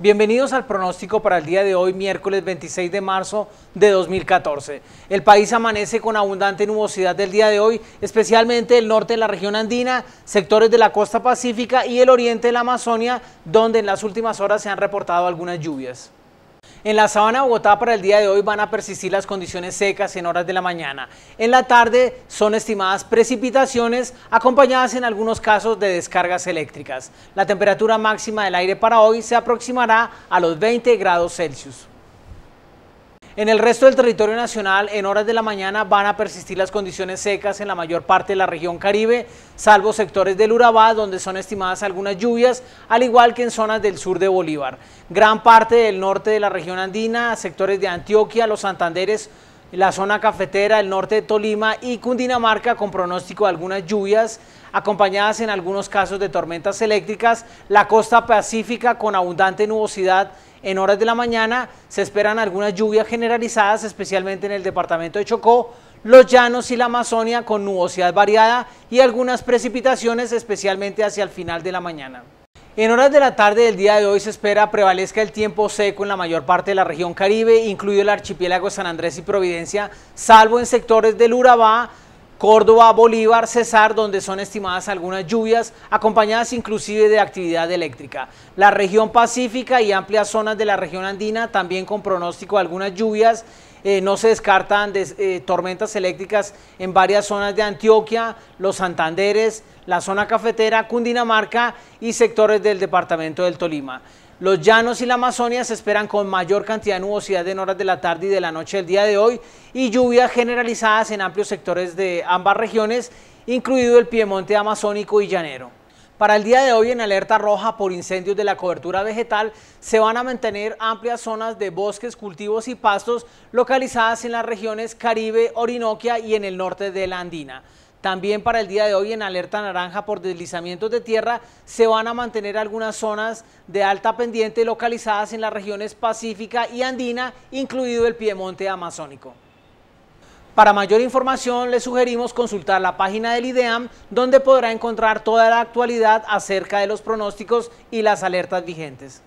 Bienvenidos al pronóstico para el día de hoy, miércoles 26 de marzo de 2014. El país amanece con abundante nubosidad del día de hoy, especialmente el norte de la región andina, sectores de la costa pacífica y el oriente de la Amazonia, donde en las últimas horas se han reportado algunas lluvias. En la sabana de Bogotá para el día de hoy van a persistir las condiciones secas en horas de la mañana. En la tarde son estimadas precipitaciones acompañadas en algunos casos de descargas eléctricas. La temperatura máxima del aire para hoy se aproximará a los 20 grados Celsius. En el resto del territorio nacional, en horas de la mañana van a persistir las condiciones secas en la mayor parte de la región Caribe, salvo sectores del Urabá, donde son estimadas algunas lluvias, al igual que en zonas del sur de Bolívar. Gran parte del norte de la región andina, sectores de Antioquia, los Santanderes, la zona cafetera, el norte de Tolima y Cundinamarca con pronóstico de algunas lluvias, acompañadas en algunos casos de tormentas eléctricas, la costa pacífica con abundante nubosidad en horas de la mañana, se esperan algunas lluvias generalizadas, especialmente en el departamento de Chocó, los llanos y la Amazonia con nubosidad variada y algunas precipitaciones, especialmente hacia el final de la mañana. En horas de la tarde del día de hoy se espera prevalezca el tiempo seco en la mayor parte de la región Caribe, incluido el archipiélago San Andrés y Providencia, salvo en sectores del Urabá, Córdoba, Bolívar, Cesar, donde son estimadas algunas lluvias, acompañadas inclusive de actividad eléctrica. La región pacífica y amplias zonas de la región andina también con pronóstico de algunas lluvias. Eh, no se descartan eh, tormentas eléctricas en varias zonas de Antioquia, los Santanderes, la zona cafetera, Cundinamarca y sectores del departamento del Tolima. Los llanos y la Amazonia se esperan con mayor cantidad de nubosidad en horas de la tarde y de la noche del día de hoy y lluvias generalizadas en amplios sectores de ambas regiones, incluido el Piemonte Amazónico y Llanero. Para el día de hoy en alerta roja por incendios de la cobertura vegetal se van a mantener amplias zonas de bosques, cultivos y pastos localizadas en las regiones Caribe, Orinoquia y en el norte de la Andina. También para el día de hoy en alerta naranja por deslizamientos de tierra se van a mantener algunas zonas de alta pendiente localizadas en las regiones Pacífica y Andina, incluido el Piemonte Amazónico. Para mayor información le sugerimos consultar la página del IDEAM donde podrá encontrar toda la actualidad acerca de los pronósticos y las alertas vigentes.